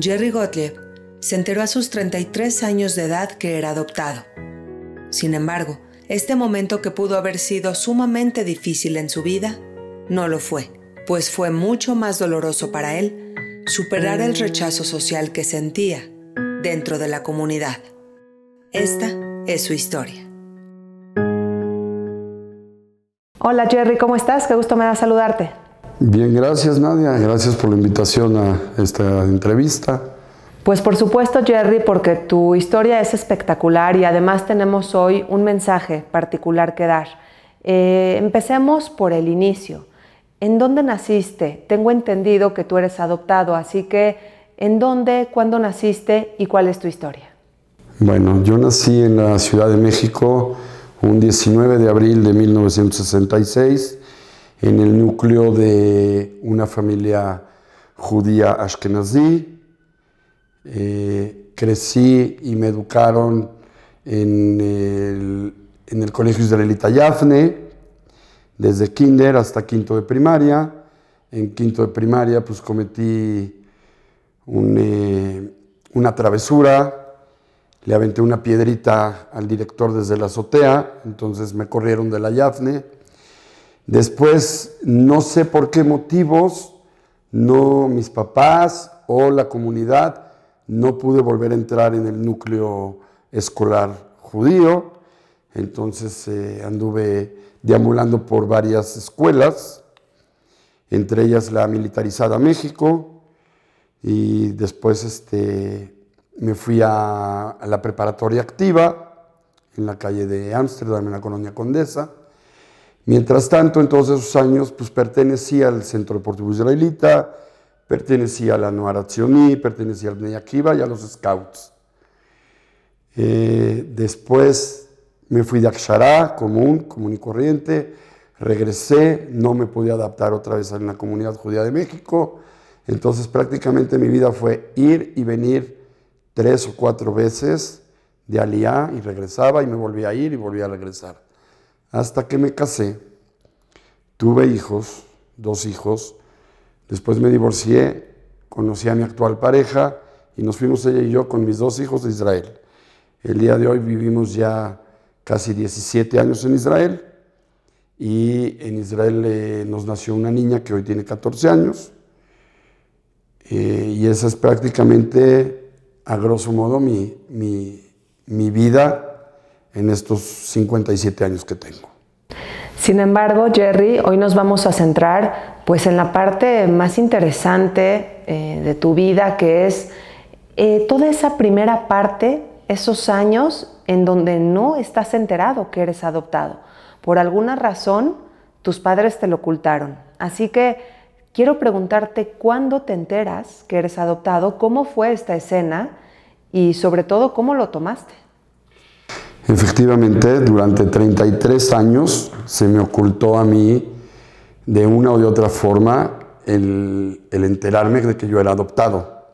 Jerry Gottlieb se enteró a sus 33 años de edad que era adoptado. Sin embargo, este momento que pudo haber sido sumamente difícil en su vida, no lo fue, pues fue mucho más doloroso para él superar el rechazo social que sentía dentro de la comunidad. Esta es su historia. Hola Jerry, ¿cómo estás? Qué gusto me da saludarte. Bien, gracias Nadia, gracias por la invitación a esta entrevista. Pues por supuesto Jerry, porque tu historia es espectacular y además tenemos hoy un mensaje particular que dar. Eh, empecemos por el inicio. ¿En dónde naciste? Tengo entendido que tú eres adoptado, así que ¿en dónde, cuándo naciste y cuál es tu historia? Bueno, yo nací en la Ciudad de México un 19 de abril de 1966 en el núcleo de una familia judía ashkenazí. Eh, crecí y me educaron en el, en el Colegio Israelita Yafne, desde kinder hasta quinto de primaria. En quinto de primaria pues cometí eh, una travesura, le aventé una piedrita al director desde la azotea, entonces me corrieron de la Yafne Después, no sé por qué motivos, no mis papás o la comunidad, no pude volver a entrar en el núcleo escolar judío. Entonces eh, anduve deambulando por varias escuelas, entre ellas la militarizada México, y después este, me fui a, a la preparatoria activa en la calle de Ámsterdam, en la colonia Condesa Mientras tanto, en todos esos años, pues pertenecía al Centro Deportivo Israelita, pertenecía a la Noara pertenecía al Bnei Akiva y a los Scouts. Eh, después me fui de Akshara, común, común y corriente, regresé, no me pude adaptar otra vez en la comunidad judía de México, entonces prácticamente mi vida fue ir y venir tres o cuatro veces de Aliá y regresaba y me volvía a ir y volvía a regresar hasta que me casé. Tuve hijos, dos hijos. Después me divorcié, conocí a mi actual pareja y nos fuimos ella y yo con mis dos hijos de Israel. El día de hoy vivimos ya casi 17 años en Israel y en Israel eh, nos nació una niña que hoy tiene 14 años eh, y esa es prácticamente, a grosso modo, mi, mi vida en estos 57 años que tengo. Sin embargo, Jerry, hoy nos vamos a centrar pues en la parte más interesante eh, de tu vida, que es eh, toda esa primera parte, esos años en donde no estás enterado que eres adoptado. Por alguna razón, tus padres te lo ocultaron. Así que quiero preguntarte cuándo te enteras que eres adoptado, cómo fue esta escena y sobre todo cómo lo tomaste. Efectivamente, durante 33 años se me ocultó a mí de una o de otra forma el, enterarme de que yo era adoptado.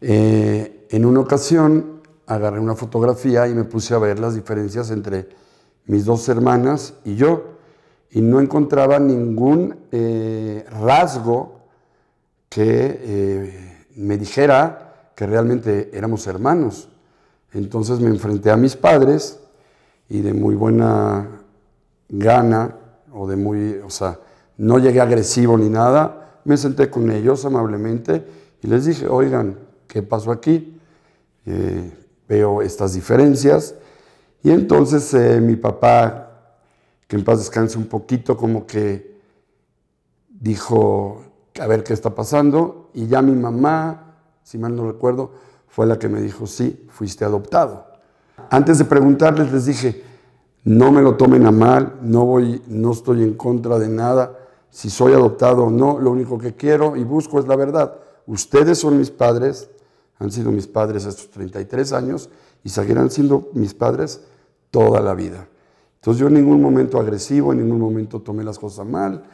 Eh, en una ocasión agarré una fotografía y me puse a ver las diferencias entre mis dos hermanas y yo y no encontraba ningún eh, rasgo que eh, me dijera que realmente éramos hermanos. Entonces me enfrenté a mis padres y de muy buena gana, o de muy, o sea, no llegué agresivo ni nada, me senté con ellos amablemente y les dije, oigan, ¿qué pasó aquí? Eh, veo estas diferencias. Y entonces eh, mi papá, que en paz descanse un poquito, como que dijo, a ver qué está pasando. Y ya mi mamá, si mal no recuerdo, fue la que me dijo, sí, fuiste adoptado. Antes de preguntarles les dije, no me lo tomen a mal, no, voy, no estoy en contra de nada, si soy adoptado o no, lo único que quiero y busco es la verdad. Ustedes son mis padres, han sido mis padres estos 33 años y seguirán siendo mis padres toda la vida. Entonces yo en ningún momento agresivo, en ningún momento tomé las cosas mal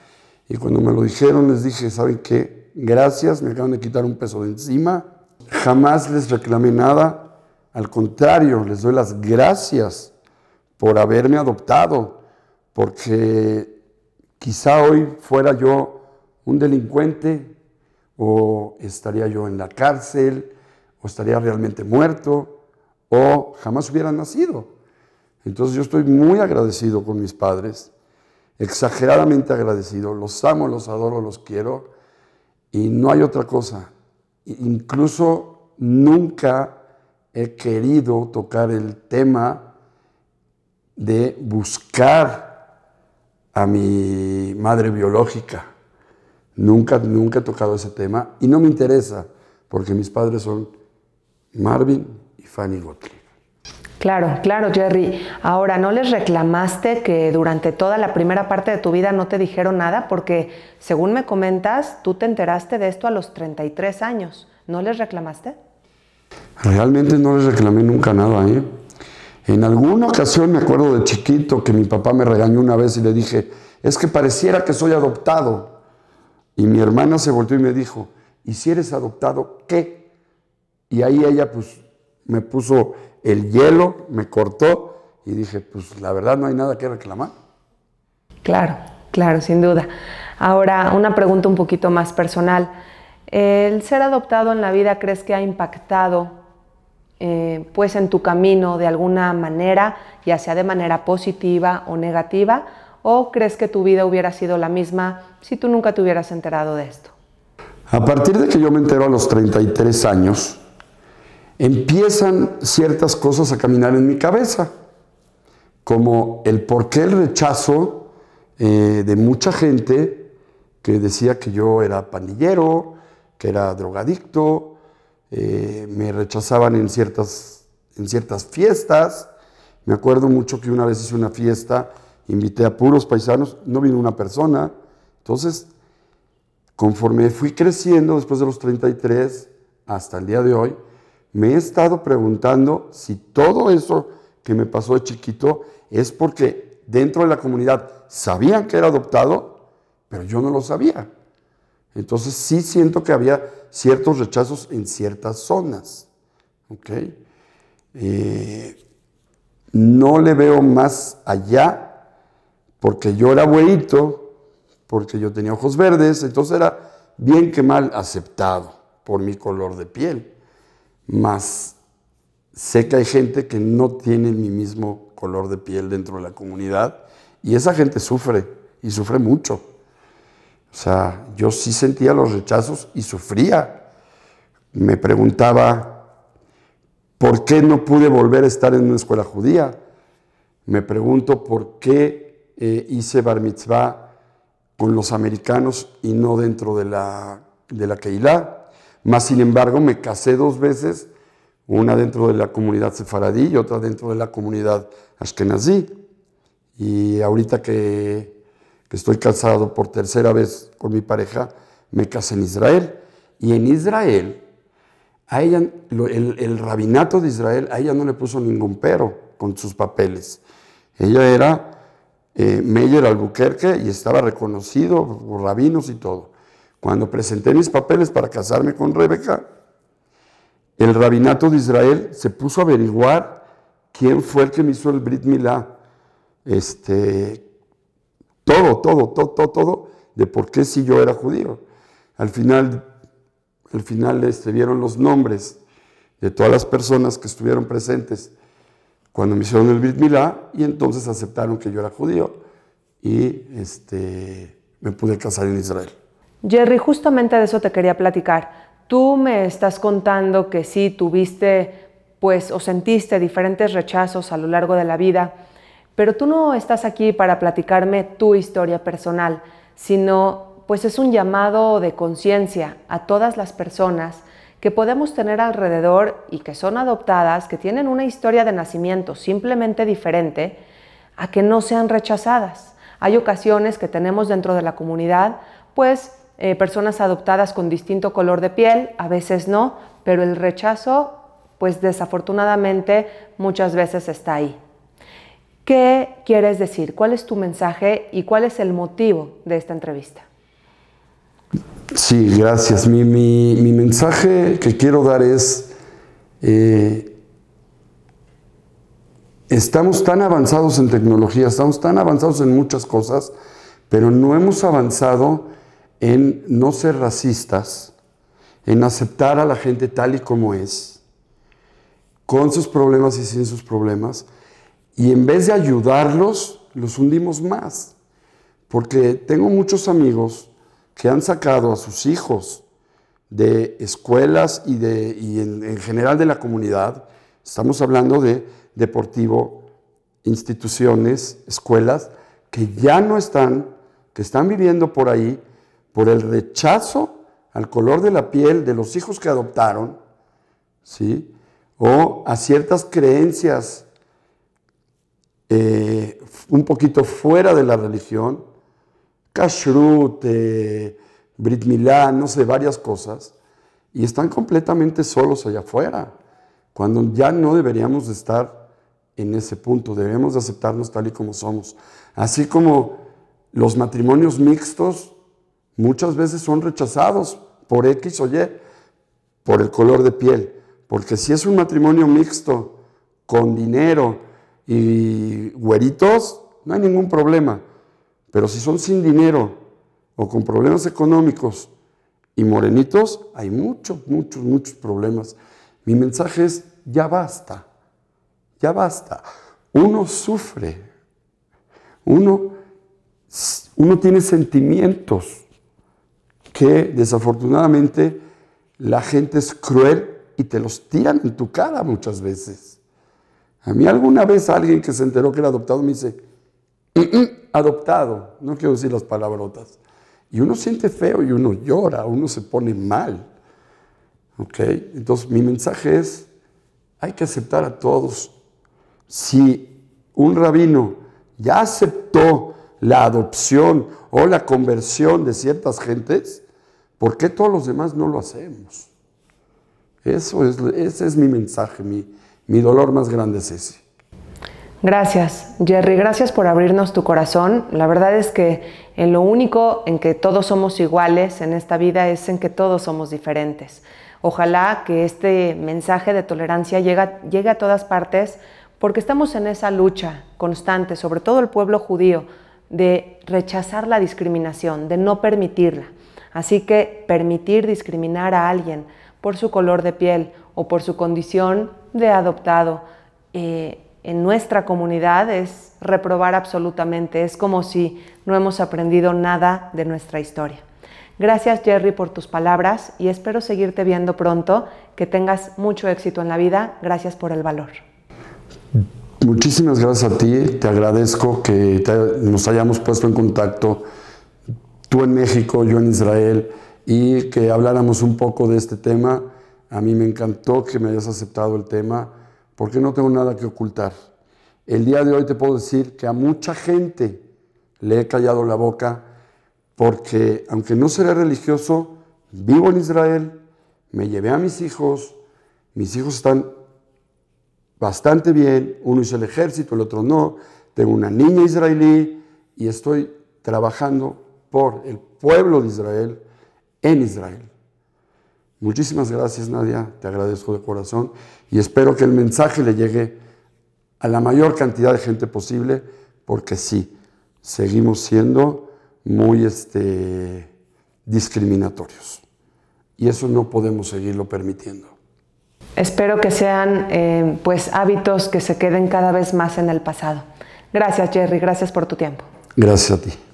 y cuando me lo dijeron les dije, ¿saben qué? Gracias, me acaban de quitar un peso de encima jamás les reclamé nada, al contrario, les doy las gracias por haberme adoptado, porque quizá hoy fuera yo un delincuente o estaría yo en la cárcel o estaría realmente muerto o jamás hubiera nacido. Entonces yo estoy muy agradecido con mis padres, exageradamente agradecido, los amo, los adoro, los quiero y no hay otra cosa Incluso nunca he querido tocar el tema de buscar a mi madre biológica. Nunca, nunca he tocado ese tema y no me interesa porque mis padres son Marvin y Fanny Gottlieb. Claro, claro, Jerry. Ahora, ¿no les reclamaste que durante toda la primera parte de tu vida no te dijeron nada? Porque, según me comentas, tú te enteraste de esto a los 33 años. ¿No les reclamaste? Realmente no les reclamé nunca nada. ¿eh? En alguna ocasión me acuerdo de chiquito que mi papá me regañó una vez y le dije, es que pareciera que soy adoptado. Y mi hermana se volvió y me dijo, ¿y si eres adoptado qué? Y ahí ella pues me puso el hielo, me cortó y dije, pues la verdad no hay nada que reclamar. Claro, claro, sin duda. Ahora, una pregunta un poquito más personal. ¿El ser adoptado en la vida crees que ha impactado eh, pues en tu camino de alguna manera, ya sea de manera positiva o negativa? ¿O crees que tu vida hubiera sido la misma si tú nunca te hubieras enterado de esto? A partir de que yo me entero a los 33 años, empiezan ciertas cosas a caminar en mi cabeza, como el por qué el rechazo eh, de mucha gente que decía que yo era pandillero, que era drogadicto, eh, me rechazaban en ciertas, en ciertas fiestas. Me acuerdo mucho que una vez hice una fiesta, invité a puros paisanos, no vino una persona. Entonces, conforme fui creciendo después de los 33 hasta el día de hoy, me he estado preguntando si todo eso que me pasó de chiquito es porque dentro de la comunidad sabían que era adoptado, pero yo no lo sabía. Entonces sí siento que había ciertos rechazos en ciertas zonas. ¿ok? Eh, no le veo más allá porque yo era abuelito, porque yo tenía ojos verdes, entonces era bien que mal aceptado por mi color de piel. Más sé que hay gente que no tiene mi mismo color de piel dentro de la comunidad y esa gente sufre y sufre mucho. O sea, yo sí sentía los rechazos y sufría. Me preguntaba, ¿por qué no pude volver a estar en una escuela judía? Me pregunto, ¿por qué eh, hice bar mitzvah con los americanos y no dentro de la, de la Keilah? Más sin embargo, me casé dos veces, una dentro de la comunidad sefaradí y otra dentro de la comunidad ashkenazí. Y ahorita que, estoy casado por tercera vez con mi pareja, me casé en Israel. Y en Israel, a el, rabinato de Israel, a ella no le puso ningún pero con sus papeles. Ella era eh, Meyer Albuquerque y estaba reconocido por rabinos y todo. Cuando presenté mis papeles para casarme con Rebeca, el rabinato de Israel se puso a averiguar quién fue el que me hizo el Brit Milá. Este, todo, todo, todo, todo, todo, de por qué si yo era judío. Al final, al final este, vieron los nombres de todas las personas que estuvieron presentes cuando me hicieron el Brit Milá y entonces aceptaron que yo era judío y este, me pude casar en Israel. Jerry, justamente de eso te quería platicar. Tú me estás contando que sí tuviste, pues, o sentiste diferentes rechazos a lo largo de la vida, pero tú no estás aquí para platicarme tu historia personal, sino pues es un llamado de conciencia a todas las personas que podemos tener alrededor y que son adoptadas, que tienen una historia de nacimiento simplemente diferente, a que no sean rechazadas. Hay ocasiones que tenemos dentro de la comunidad, pues eh, personas adoptadas con distinto color de piel, a veces no, pero el rechazo, pues desafortunadamente muchas veces está ahí. ¿Qué quieres decir? ¿Cuál es tu mensaje y cuál es el motivo de esta entrevista? Sí, gracias. Mi, mensaje que quiero dar es, eh, estamos tan avanzados en tecnología, estamos tan avanzados en muchas cosas, pero no hemos avanzado en no ser racistas, en aceptar a la gente tal y como es, con sus problemas y sin sus problemas, y en vez de ayudarlos, los hundimos más. Porque tengo muchos amigos que han sacado a sus hijos de escuelas y, de, y en, en, general de la comunidad. Estamos hablando de deportivo, instituciones, escuelas que ya no están, que están viviendo por ahí por el rechazo al color de la piel de los hijos que adoptaron, ¿sí? o a ciertas creencias eh, un poquito fuera de la religión, kashrut, eh, brit no sé, varias cosas, y están completamente solos allá afuera, cuando ya no deberíamos estar en ese punto, debemos de aceptarnos tal y como somos. Así como los matrimonios mixtos muchas veces son rechazados por X o Y, por el color de piel. Porque si es un matrimonio mixto, con dinero y güeritos, no hay ningún problema. Pero si son sin dinero o con problemas económicos y morenitos, hay muchos, muchos, muchos problemas. Mi mensaje es, ya basta, ya basta. Uno sufre, uno, uno tiene sentimientos que desafortunadamente la gente es cruel y te los tiran en tu cara muchas veces. A mí alguna vez alguien que se enteró que era adoptado me dice, mm, mm, adoptado, no quiero decir las palabrotas. Y uno siente feo y uno llora, uno se pone mal. okay. Entonces mi mensaje es, hay que aceptar a todos. Si un rabino ya aceptó la adopción o la conversión de ciertas gentes, ¿Por qué todos los demás no lo hacemos? Eso es, ese es mi mensaje, mi, dolor más grande es ese. Gracias, Jerry, gracias por abrirnos tu corazón. La verdad es que en lo único en que todos somos iguales en esta vida es en que todos somos diferentes. Ojalá que este mensaje de tolerancia llegue a todas partes porque estamos en esa lucha constante, sobre todo el pueblo judío, de rechazar la discriminación, de no permitirla. Así que permitir discriminar a alguien por su color de piel o por su condición de adoptado eh, en nuestra comunidad es reprobar absolutamente, es como si no hemos aprendido nada de nuestra historia. Gracias Jerry por tus palabras y espero seguirte viendo pronto, que tengas mucho éxito en la vida, gracias por el valor. Muchísimas gracias a ti, te agradezco que nos hayamos puesto en contacto tú en México, yo en Israel, y que habláramos un poco de este tema. A mí me encantó que me hayas aceptado el tema, porque no tengo nada que ocultar. El día de hoy te puedo decir que a mucha gente le he callado la boca, porque aunque no seré religioso, vivo en Israel, me llevé a mis hijos, mis hijos están bastante bien, uno hizo el ejército, el otro no, tengo una niña israelí y estoy trabajando por el pueblo de Israel en Israel. Muchísimas gracias Nadia, te agradezco de corazón y espero que el mensaje le llegue a la mayor cantidad de gente posible, porque sí, seguimos siendo muy este, discriminatorios y eso no podemos seguirlo permitiendo. Espero que sean eh, pues hábitos que se queden cada vez más en el pasado. Gracias Jerry, gracias por tu tiempo. Gracias a ti.